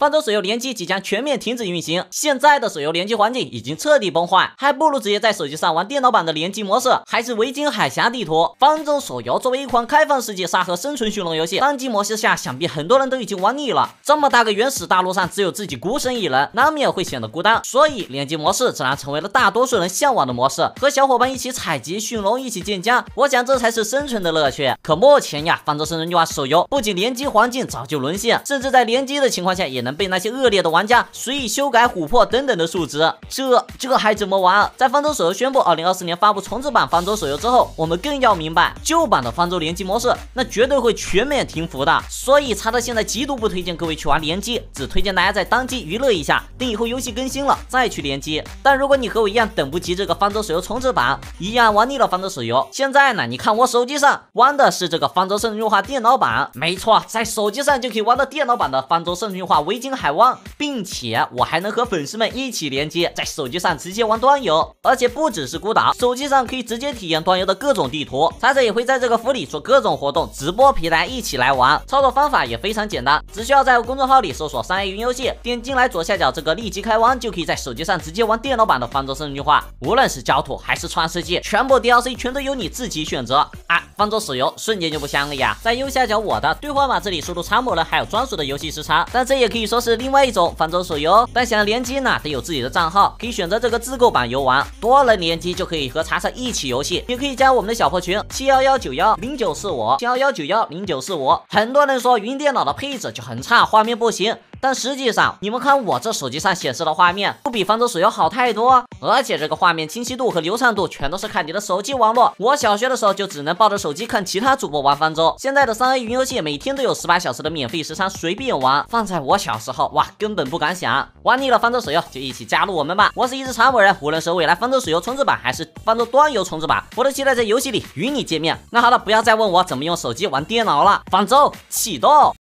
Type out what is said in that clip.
方舟手游联机即将全面停止运行，现在的手游联机环境已经彻底崩坏，还不如直接在手机上玩电脑版的联机模式。还是维京海峡地图，方舟手游作为一款开放世界沙盒生存驯龙游戏，单机模式下想必很多人都已经玩腻了。这么大个原始大陆上只有自己孤身一人，难免会显得孤单，所以联机模式自然成为了大多数人向往的模式。和小伙伴一起采集驯龙，一起建家，我想这才是生存的乐趣。可目前呀，方舟生存计划手游不仅联机环境早就沦陷，甚至在联机的情况下也能。被那些恶劣的玩家随意修改琥珀等等的数值，这这还怎么玩？在方舟手游宣布二零二四年发布重置版方舟手游之后，我们更要明白旧版的方舟联机模式那绝对会全面停服的。所以，查德现在极度不推荐各位去玩联机，只推荐大家在单机娱乐一下，等以后游戏更新了再去联机。但如果你和我一样等不及这个方舟手游重置版，一样玩腻了方舟手游，现在呢？你看我手机上玩的是这个方舟存驯化电脑版，没错，在手机上就可以玩到电脑版的方舟存驯化微。京海望，并且我还能和粉丝们一起连接，在手机上直接玩端游，而且不只是孤岛，手机上可以直接体验端游的各种地图。彩者也会在这个服里做各种活动，直播平台一起来玩，操作方法也非常简单，只需要在公众号里搜索“三 A 云游戏”，点进来左下角这个立即开玩，就可以在手机上直接玩电脑版的《方舟生存计化》。无论是焦土还是创世纪，全部 D L C 全都由你自己选择。啊，方舟手游瞬间就不香了呀！在右下角我的兑换码这里输入参谋人还有专属的游戏时长，但这也可以。说是另外一种方舟手游，但想联机呢得有自己的账号，可以选择这个自购版游玩。多人联机就可以和茶茶一起游戏，也可以加我们的小破群七幺幺九幺零九四五七幺幺九幺零九四五。很多人说云电脑的配置就很差，画面不行，但实际上你们看我这手机上显示的画面，不比方舟手游好太多。而且这个画面清晰度和流畅度全都是看你的手机网络。我小学的时候就只能抱着手机看其他主播玩方舟，现在的三 A 云游戏每天都有十八小时的免费时长，随便玩。放在我小。时候哇，根本不敢想。玩腻了《方舟：手游》，就一起加入我们吧！我是一只长尾人，无论是未来《方舟：手游》重置版，还是《方舟》端游重置版，我都期待在游戏里与你见面。那好了，不要再问我怎么用手机玩电脑了。方舟启动。